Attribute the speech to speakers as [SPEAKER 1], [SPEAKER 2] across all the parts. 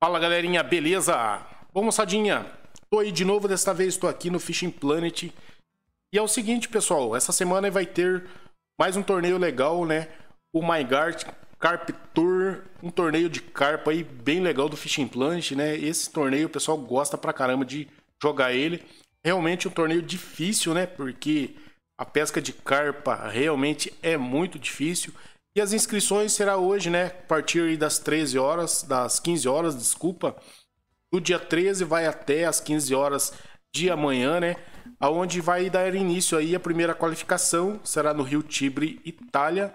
[SPEAKER 1] Fala galerinha, beleza? Bom moçadinha, tô aí de novo, desta vez estou aqui no Fishing Planet. E é o seguinte, pessoal, essa semana vai ter mais um torneio legal, né? O MyGuard Carp Tour, um torneio de carpa aí bem legal do Fishing Planet, né? Esse torneio o pessoal gosta pra caramba de jogar ele. Realmente um torneio difícil, né? Porque a pesca de carpa realmente é muito difícil. E as inscrições será hoje, né? A partir das 13 horas, das 15 horas, desculpa. No dia 13 vai até as 15 horas de amanhã, né? Aonde vai dar início aí a primeira qualificação, será no Rio Tibre, Itália.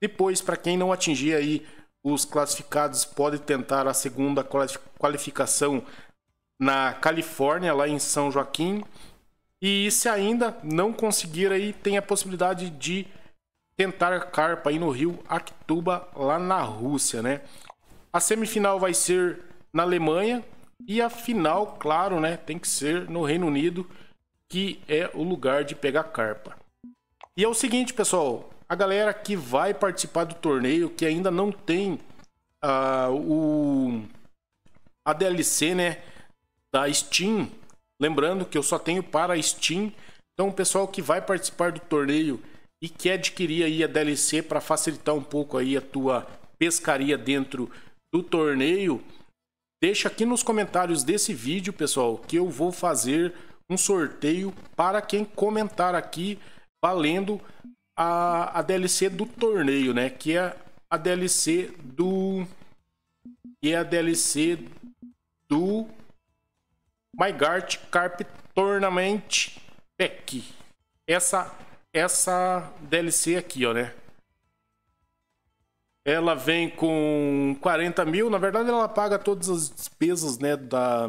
[SPEAKER 1] Depois, para quem não atingir aí os classificados, pode tentar a segunda qualificação na Califórnia, lá em São Joaquim. E se ainda não conseguir aí, tem a possibilidade de tentar carpa aí no Rio Actuba, lá na Rússia, né? A semifinal vai ser na Alemanha e a final, claro, né, tem que ser no Reino Unido, que é o lugar de pegar carpa. E é o seguinte, pessoal, a galera que vai participar do torneio, que ainda não tem uh, o a DLC, né, da Steam, lembrando que eu só tenho para Steam, então o pessoal que vai participar do torneio e quer adquirir aí a DLC para facilitar um pouco aí a tua pescaria dentro do torneio, deixa aqui nos comentários desse vídeo, pessoal, que eu vou fazer um sorteio para quem comentar aqui valendo a, a DLC do torneio, né? Que é a DLC do que é a DLC do My Carp Tournament Pack. Essa essa DLC aqui, ó, né? Ela vem com 40 mil. Na verdade, ela paga todas as despesas né, da,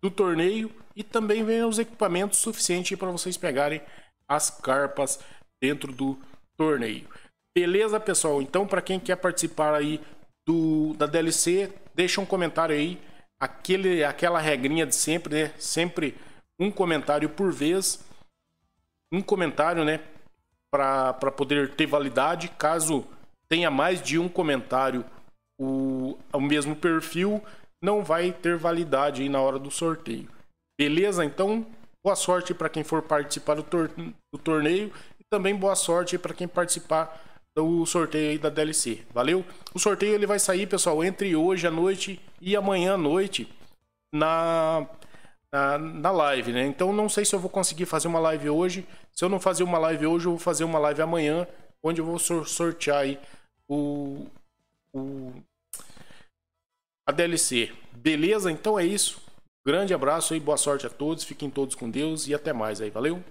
[SPEAKER 1] do torneio e também vem os equipamentos suficientes para vocês pegarem as carpas dentro do torneio. Beleza, pessoal? Então, para quem quer participar aí do, da DLC, deixa um comentário aí. Aquele, aquela regrinha de sempre, né? Sempre um comentário por vez um comentário, né? Para poder ter validade, caso tenha mais de um comentário o, o mesmo perfil, não vai ter validade aí na hora do sorteio. Beleza? Então, boa sorte para quem for participar do, tor do torneio e também boa sorte para quem participar do sorteio aí da DLC, valeu? O sorteio ele vai sair, pessoal, entre hoje à noite e amanhã à noite na na, na live, né? Então não sei se eu vou conseguir fazer uma live hoje. Se eu não fazer uma live hoje, eu vou fazer uma live amanhã, onde eu vou sortear aí o, o a DLC. Beleza? Então é isso. Grande abraço aí, boa sorte a todos, fiquem todos com Deus e até mais aí. Valeu!